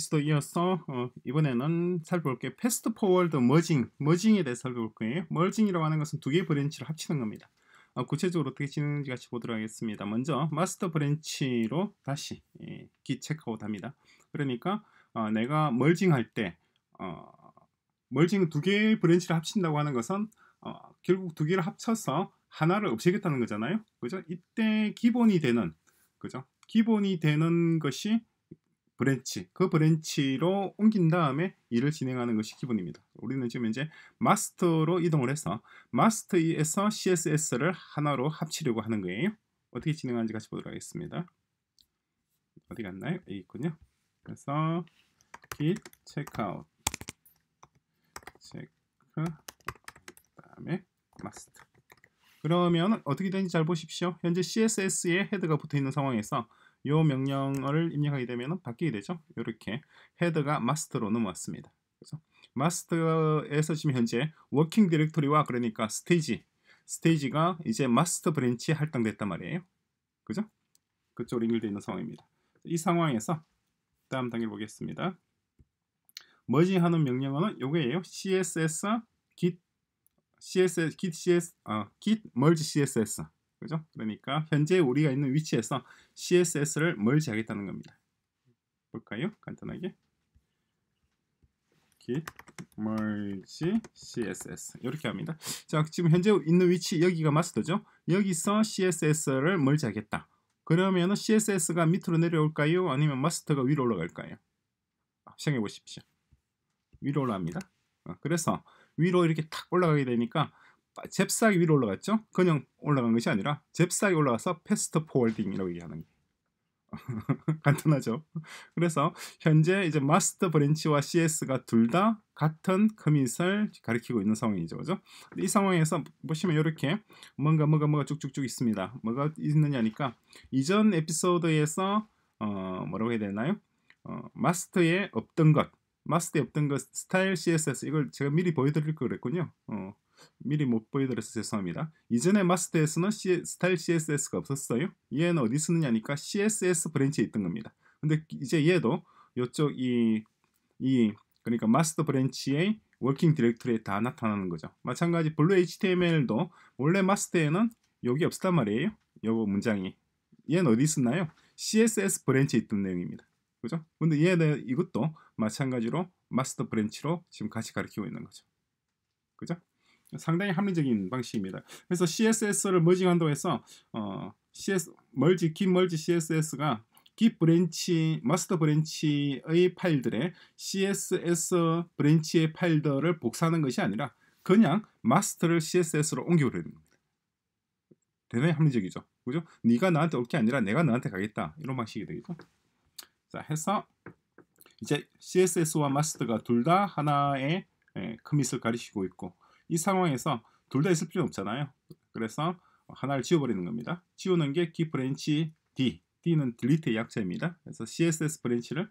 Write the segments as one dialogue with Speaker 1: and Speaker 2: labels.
Speaker 1: 에피소드 이어서 어, 이번에는 살펴볼 게 패스트 포월드 머징, 머징에 대해서 살펴볼 거예요. 머징이라고 하는 것은 두 개의 브랜치를 합치는 겁니다. 어, 구체적으로 어떻게 진행되는지 같이 보도록 하겠습니다. 먼저 마스터 브랜치로 다시 예, 기 체크아웃 합니다. 그러니까 어, 내가 머징할때 멀징 어, 두 개의 브랜치를 합친다고 하는 것은 어, 결국 두 개를 합쳐서 하나를 없애겠다는 거잖아요. 그죠? 이때 기본이 되는 그죠? 기본이 되는 것이 브랜치 그 브랜치로 옮긴 다음에 일을 진행하는 것이 기본입니다. 우리는 지금 이제 마스터로 이동을 해서 마스터에서 CSS를 하나로 합치려고 하는 거예요. 어떻게 진행하는지 같이 보도록 하겠습니다. 어디 갔나요? 여기 있군요. 그래서 git checkout 체크 그다음에 마스 s 그러면 어떻게 되는지 잘 보십시오. 현재 CSS에 헤드가 붙어 있는 상황에서 이 명령어를 입력하게 되면 바뀌게 되죠. 이렇게 헤드가 마스터로 넘어왔습니다. 그래서 마스터에서 지금 현재 워킹 디렉토리와 그러니까 스테이지 스테이지가 이제 마스터 브랜치에 할당됐단 말이에요. 그죠? 그쪽으로 연결되어 있는 상황입니다. 이 상황에서 다음 단계 보겠습니다. 머지하는 명령어는 요거예요. css git css git cs 아, git merge css 그죠? 그러니까 현재 우리가 있는 위치에서 CSS를 멀지하겠다는 겁니다. 볼까요? 간단하게. git merge css 이렇게 합니다. 자, 지금 현재 있는 위치 여기가 마스터죠. 여기서 css를 멀지하겠다. 그러면은 css가 밑으로 내려올까요? 아니면 마스터가 위로 올라갈까요? 생각해 아, 보십시오. 위로 올라갑니다. 어, 그래서 위로 이렇게 탁 올라가게 되니까 잽싸게 위로 올라갔죠? 그냥 올라간 것이 아니라 잽싸게 올라가서 패스트 포월딩이라고 얘기하는 간단하죠. 그래서 현재 이제 마스터 브랜치와 CS가 둘 다 같은 커밋을 가리키고 있는 상황이죠. 그죠? 이 상황에서 보시면 이렇게 뭔가 뭐가 뭐가 쭉쭉쭉 있습니다. 뭐가 있느냐니까 이전 에피소드에서 어 뭐라고 해야 되나요? 어 마스터에 없던 것, 마스터에 없던 것 스타일 CSS 이걸 제가 미리 보여드릴 거 그랬군요. 어 미리 못 보여드려서 죄송합니다. 이전에 마스터에서는 C, 스타일 CSS가 없었어요. 얘는 어디 쓰느냐니까 CSS 브랜치에 있던 겁니다. 근데 이제 얘도 이쪽 이, 이 그러니까 마스터 브랜치의 워킹 디렉토리에 다 나타나는 거죠. 마찬가지 블루 HTML도 원래 마스터에는 여기 없었단 말이에요. 요거 문장이. 얘는 어디 있었나요? CSS 브랜치에 있던 내용입니다. 그죠? 근데 얘는 이것도 마찬가지로 마스터 브랜치로 지금 같이 가르치고 있는 거죠. 그죠? 상당히 합리적인 방식입니다. 그래서 CSS를 머징한다고 해서 어, CS 멀지 긴 멀지 CSS가 깁 브랜치 마스터 브랜치의 파일들의 CSS 브랜치의 파일들을 복사하는 것이 아니라 그냥 마스터를 CSS로 옮겨버리는 겁니다. 대단히 합리적이죠. 그죠? 네가 나한테 올 게 아니라 내가 너한테 가겠다. 이런 방식이 되겠죠. 자, 해서 이제 CSS와 마스터가 둘 다 하나의 예, 커밋을 가리키고 있고 이 상황에서 둘 다 있을 필요 없잖아요. 그래서 하나를 지워버리는 겁니다. 지우는 게 key 브랜치 d, d는 delete의 약자입니다. 그래서 css 브랜치를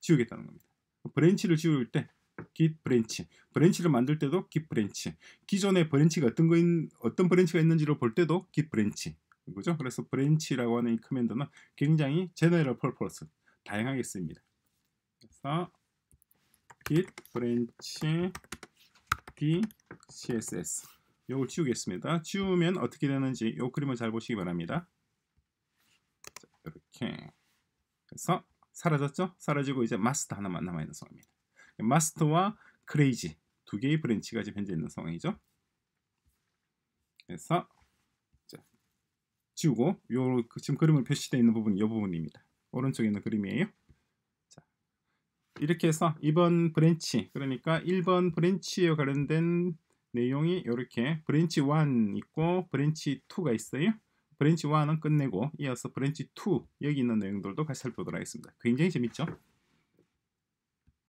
Speaker 1: 지우겠다는 겁니다. 브랜치를 지울 때 git b r a 브랜치, 브랜치를 만들 때도 git b r a 브랜치, 기존의 브랜치가 어떤 거인 어떤 브랜치가 있는지를 볼 때도 git b r a 브랜치, 그죠? 그래서 브랜치라고 하는 이 커맨드는 굉장히 general purpose, 다양하게 씁니다. 그래서 git branch d css 요걸 지우겠습니다. 지우면 어떻게 되는지 요 그림을 잘 보시기 바랍니다. 자, 이렇게 그래서 사라졌죠? 사라지고 이제 마스터 하나만 남아있는 상황입니다. 마스터와 크레이지 두 개의 브랜치가 지금 현재 있는 상황이죠. 그래서 자, 지우고 요 지금 그림을 표시되어 있는 부분 이이 부분입니다. 오른쪽에 있는 그림이에요. 이렇게 해서 2번 브랜치 그러니까 1번 브랜치에 관련된 내용이 이렇게 브랜치 1 있고 브랜치 2가 있어요. 브랜치 1은 끝내고 이어서 브랜치 2 여기 있는 내용들도 같이 살펴보도록 하겠습니다. 굉장히 재밌죠?